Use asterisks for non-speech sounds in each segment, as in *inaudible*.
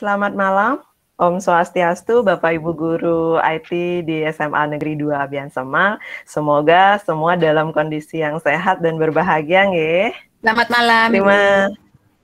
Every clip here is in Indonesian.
Selamat malam. Om Swastiastu, Bapak Ibu Guru IT di SMA Negeri 2 Abian Semar. Semoga semua dalam kondisi yang sehat dan berbahagia, nggih. Selamat malam. Terima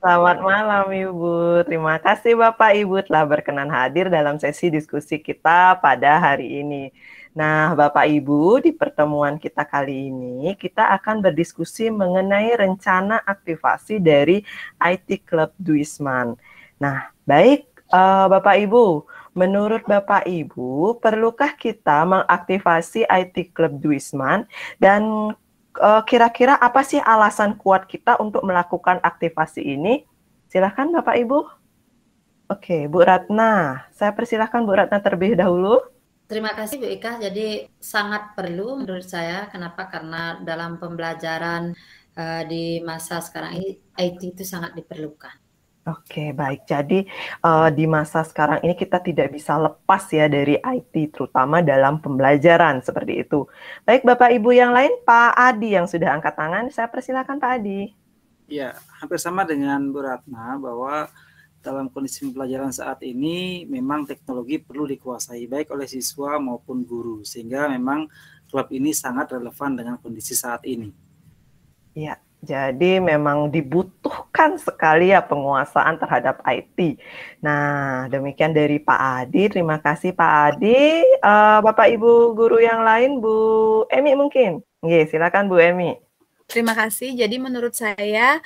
Selamat malam Ibu. Terima kasih Bapak Ibu telah berkenan hadir dalam sesi diskusi kita pada hari ini. Nah, Bapak Ibu, di pertemuan kita kali ini kita akan berdiskusi mengenai rencana aktivasi dari IT Club Duisman. Nah, baik uh, Bapak Ibu, menurut Bapak Ibu, perlukah kita mengaktifasi IT Club Duisman dan eh, kira-kira uh, apa sih alasan kuat kita untuk melakukan aktivasi ini? Silakan Bapak Ibu. Oke, Bu Ratna, saya persilahkan Bu Ratna terlebih dahulu. Terima kasih Bu Ika. Jadi sangat perlu menurut saya. Kenapa? Karena dalam pembelajaran uh, di masa sekarang ini IT itu sangat diperlukan. Oke, okay, baik. Jadi uh, di masa sekarang ini kita tidak bisa lepas ya dari IT, terutama dalam pembelajaran seperti itu. Baik, Bapak Ibu yang lain, Pak Adi yang sudah angkat tangan, saya persilakan Pak Adi. Ya, hampir sama dengan Bu Ratna bahwa dalam kondisi pembelajaran saat ini memang teknologi perlu dikuasai baik oleh siswa maupun guru, sehingga memang klub ini sangat relevan dengan kondisi saat ini. Ya, jadi memang dibutuhkan sekali ya penguasaan terhadap IT. Nah, demikian dari Pak Adi. Terima kasih Pak Adi. Uh, Bapak Ibu guru yang lain, Bu Emi mungkin. Oke, silakan Bu Emi. Terima kasih. Jadi menurut saya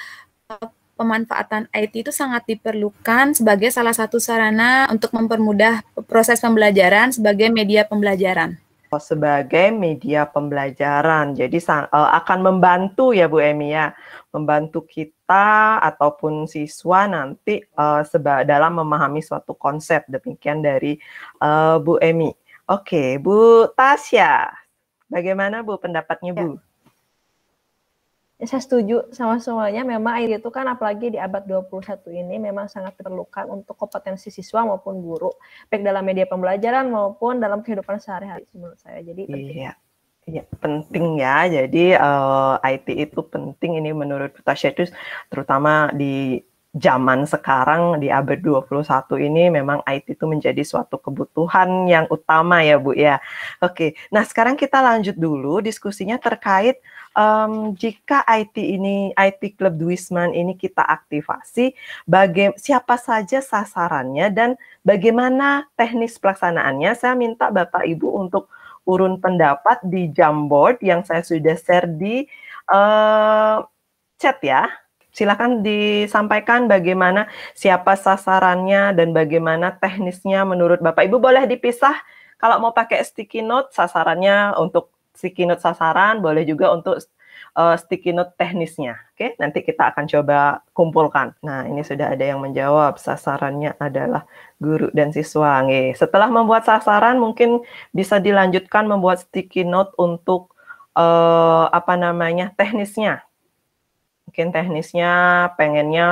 eh, pemanfaatan IT itu sangat diperlukan sebagai salah satu sarana untuk mempermudah proses pembelajaran sebagai media pembelajaran sebagai media pembelajaran. Jadi eh, akan membantu ya Bu Emi ya, membantu kita ataupun siswa nanti eh, dalam memahami suatu konsep. Demikian dari eh, Bu Emi. Oke, Bu Tasya, bagaimana Bu pendapatnya Bu? Ya saya setuju sama semuanya memang air itu kan apalagi di abad 21 ini memang sangat diperlukan untuk kompetensi siswa maupun guru baik dalam media pembelajaran maupun dalam kehidupan sehari-hari menurut saya jadi penting. Iya. Ya, penting ya. Jadi uh, eh, IT itu penting ini menurut Tasya itu terutama di zaman sekarang di abad 21 ini memang IT itu menjadi suatu kebutuhan yang utama ya Bu ya. Oke, nah sekarang kita lanjut dulu diskusinya terkait um, jika IT ini IT Club Duisman ini kita aktivasi, baga- siapa saja sasarannya dan bagaimana teknis pelaksanaannya. Saya minta Bapak Ibu untuk urun pendapat di Jamboard yang saya sudah share di uh, chat ya. Silahkan disampaikan bagaimana siapa sasarannya dan bagaimana teknisnya menurut Bapak Ibu boleh dipisah. Kalau mau pakai sticky note sasarannya untuk sticky note sasaran, boleh juga untuk uh, sticky note teknisnya. Oke, okay? nanti kita akan coba kumpulkan. Nah, ini sudah ada yang menjawab. Sasarannya adalah guru dan siswa. Nge. Setelah membuat sasaran, mungkin bisa dilanjutkan membuat sticky note untuk uh, apa namanya teknisnya mungkin teknisnya pengennya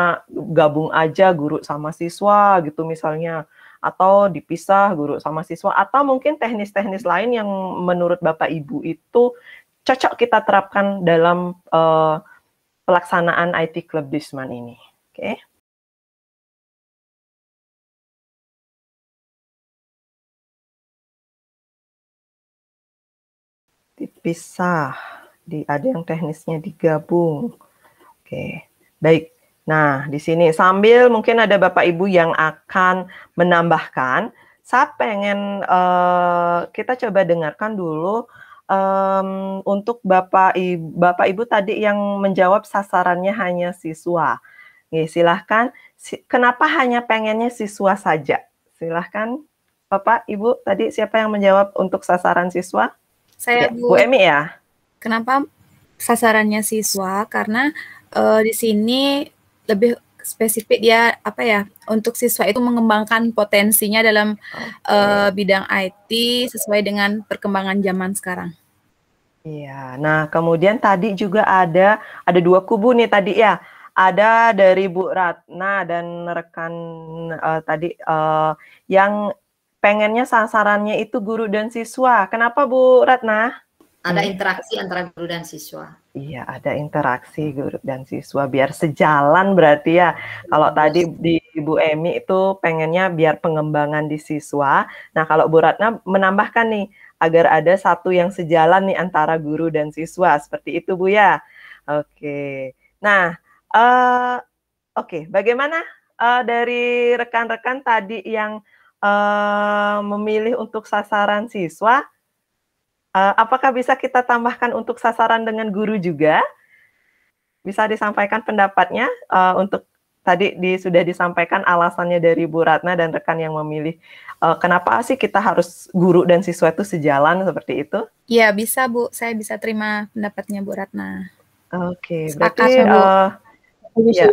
gabung aja guru sama siswa gitu misalnya atau dipisah guru sama siswa atau mungkin teknis-teknis lain yang menurut Bapak Ibu itu cocok kita terapkan dalam uh, pelaksanaan IT Club Disman ini. Oke. Okay. Dipisah, di ada yang teknisnya digabung Oke, baik. Nah, di sini sambil mungkin ada Bapak Ibu yang akan menambahkan, saya pengen uh, kita coba dengarkan dulu um, untuk Bapak Ibu, Bapak Ibu tadi yang menjawab sasarannya hanya siswa. Nih, silahkan. Kenapa hanya pengennya siswa saja? Silahkan Bapak Ibu tadi siapa yang menjawab untuk sasaran siswa? Saya ya, Bu, Bu Emi ya. Kenapa sasarannya siswa karena uh, di sini lebih spesifik dia apa ya untuk siswa itu mengembangkan potensinya dalam okay. uh, eh, bidang IT sesuai dengan perkembangan zaman sekarang. Iya. Nah, kemudian tadi juga ada ada dua kubu nih tadi ya. Ada dari Bu Ratna dan rekan uh, tadi uh, yang pengennya sasarannya itu guru dan siswa. Kenapa Bu Ratna? Ada iya. interaksi antara guru dan siswa. Iya, ada interaksi guru dan siswa biar sejalan berarti ya. Kalau iya. tadi di Ibu Emi itu pengennya biar pengembangan di siswa. Nah, kalau Bu Ratna menambahkan nih agar ada satu yang sejalan nih antara guru dan siswa. Seperti itu Bu ya. Oke. Nah, uh, oke, okay. bagaimana uh, dari rekan-rekan tadi yang uh, memilih untuk sasaran siswa? Eh, apakah bisa kita tambahkan untuk sasaran dengan guru juga? Bisa disampaikan pendapatnya uh, untuk tadi di, sudah disampaikan alasannya dari Bu Ratna dan rekan yang memilih. Uh, kenapa sih kita harus guru dan siswa itu sejalan seperti itu? Iya bisa Bu, saya bisa terima pendapatnya Bu Ratna. Oke, okay, berarti uh, ya.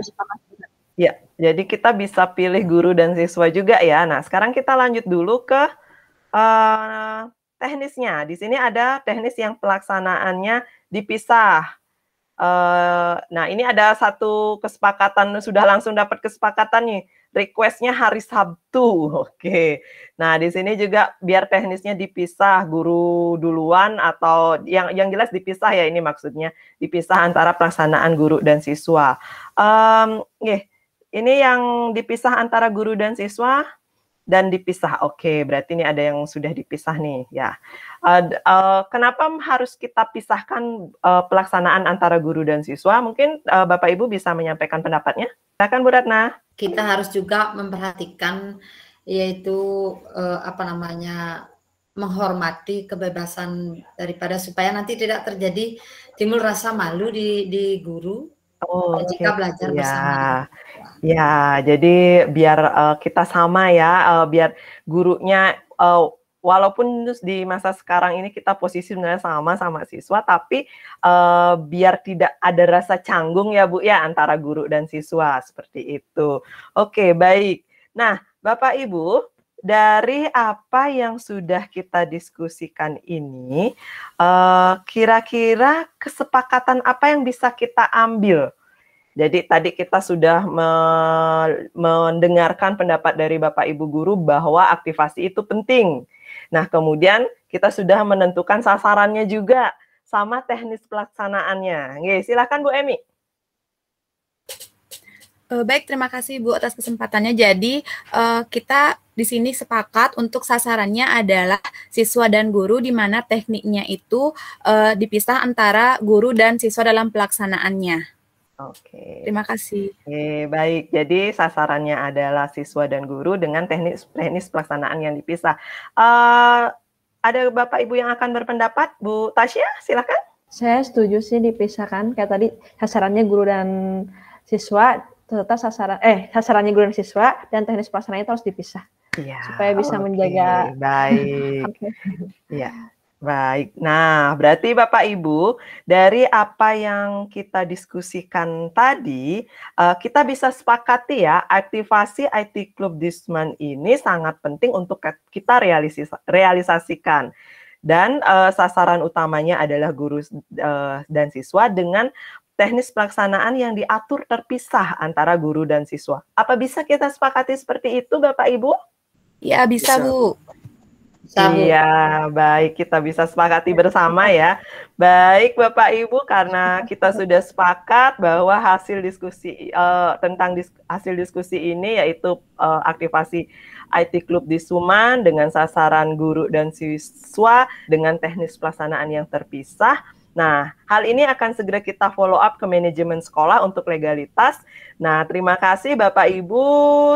ya, jadi kita bisa pilih guru dan siswa juga ya. Nah, sekarang kita lanjut dulu ke uh, teknisnya. Di sini ada teknis yang pelaksanaannya dipisah. Eh, nah, ini ada satu kesepakatan, sudah langsung dapat kesepakatan nih. Requestnya hari Sabtu, *laughs* oke. Nah, di sini juga biar teknisnya dipisah guru duluan atau yang yang jelas dipisah ya ini maksudnya dipisah antara pelaksanaan guru dan siswa. Um, Ini yang dipisah antara guru dan siswa dan dipisah. Oke, berarti ini ada yang sudah dipisah nih, ya. Uh, uh, kenapa harus kita pisahkan uh, pelaksanaan antara guru dan siswa? Mungkin uh, Bapak Ibu bisa menyampaikan pendapatnya. Silakan Bu Ratna. Kita harus juga memperhatikan yaitu uh, apa namanya menghormati kebebasan daripada supaya nanti tidak terjadi timbul rasa malu di di guru oh, jika okay. belajar ya. bersama. Ya, jadi biar uh, kita sama ya, uh, biar gurunya uh, walaupun di masa sekarang ini kita posisi sebenarnya sama sama siswa, tapi uh, biar tidak ada rasa canggung ya Bu ya antara guru dan siswa seperti itu. Oke baik. Nah Bapak Ibu dari apa yang sudah kita diskusikan ini, kira-kira kira -kira kesepakatan apa yang bisa kita ambil? Jadi tadi kita sudah me mendengarkan pendapat dari Bapak Ibu guru bahwa aktivasi itu penting. Nah, kemudian kita sudah menentukan sasarannya juga sama teknis pelaksanaannya. Oke, silakan Bu Emi. Eh, baik, terima kasih Bu atas kesempatannya. Jadi eh, kita di sini sepakat untuk sasarannya adalah siswa dan guru di mana tekniknya itu eh, dipisah antara guru dan siswa dalam pelaksanaannya. Oke. Terima kasih. Oke, baik. Jadi sasarannya adalah siswa dan guru dengan teknis teknis pelaksanaan yang dipisah. Uh, ada Bapak Ibu yang akan berpendapat, Bu Tasya, silakan. Saya setuju sih dipisahkan kayak tadi sasarannya guru dan siswa, tetap sasaran eh sasarannya guru dan siswa dan teknis pelaksanaannya harus dipisah. Ya, supaya bisa okay, menjaga baik. *laughs* okay. Ya. Baik, nah berarti Bapak Ibu, dari apa yang kita diskusikan tadi, eh, kita bisa sepakati ya, aktivasi IT Club Disman ini sangat penting untuk kita realis realisasikan. Dan uh, sasaran utamanya adalah guru uh, dan siswa dengan teknis pelaksanaan yang diatur terpisah antara guru dan siswa. Apa bisa kita sepakati seperti itu Bapak Ibu? Ya bisa, bisa. Bu. Sahur. Iya, baik kita bisa sepakati bersama ya. Baik Bapak Ibu karena kita sudah sepakat bahwa hasil diskusi uh, tentang dis hasil diskusi ini yaitu uh, aktivasi IT Club di Suman dengan sasaran guru dan siswa dengan teknis pelaksanaan yang terpisah. Nah, hal ini akan segera kita follow up ke manajemen sekolah untuk legalitas. Nah, terima kasih Bapak Ibu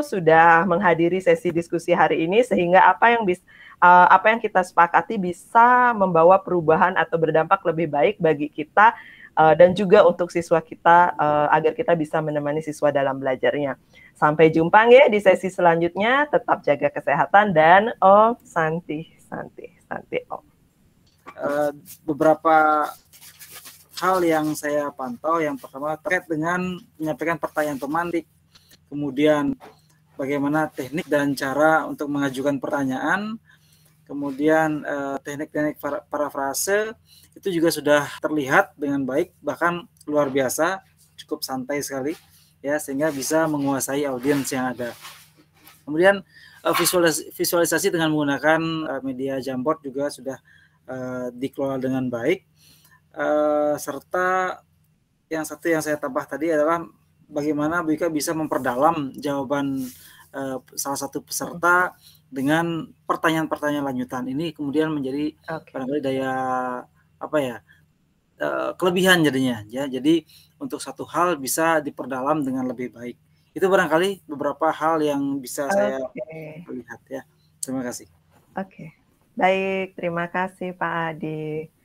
sudah menghadiri sesi diskusi hari ini sehingga apa yang bisa uh, apa yang kita sepakati bisa membawa perubahan atau berdampak lebih baik bagi kita uh, dan juga untuk siswa kita uh, agar kita bisa menemani siswa dalam belajarnya. Sampai jumpa ya di sesi selanjutnya. Tetap jaga kesehatan dan oh santi santi santi oh. Uh, beberapa hal yang saya pantau yang pertama terkait dengan menyampaikan pertanyaan pemantik, kemudian bagaimana teknik dan cara untuk mengajukan pertanyaan, kemudian eh, teknik-teknik uh, parafrase itu juga sudah terlihat dengan baik bahkan luar biasa cukup santai sekali ya sehingga bisa menguasai audiens yang ada kemudian uh, visualis visualisasi dengan menggunakan uh, media jambot juga sudah dikelola dengan baik serta yang satu yang saya tambah tadi adalah bagaimana Ika bisa memperdalam jawaban salah satu peserta dengan pertanyaan-pertanyaan lanjutan ini kemudian menjadi okay. barangkali daya apa ya eh, kelebihan jadinya ya jadi untuk satu hal bisa diperdalam dengan lebih baik itu barangkali beberapa hal yang bisa okay. saya lihat ya terima kasih oke okay. baik terima kasih Pak Adi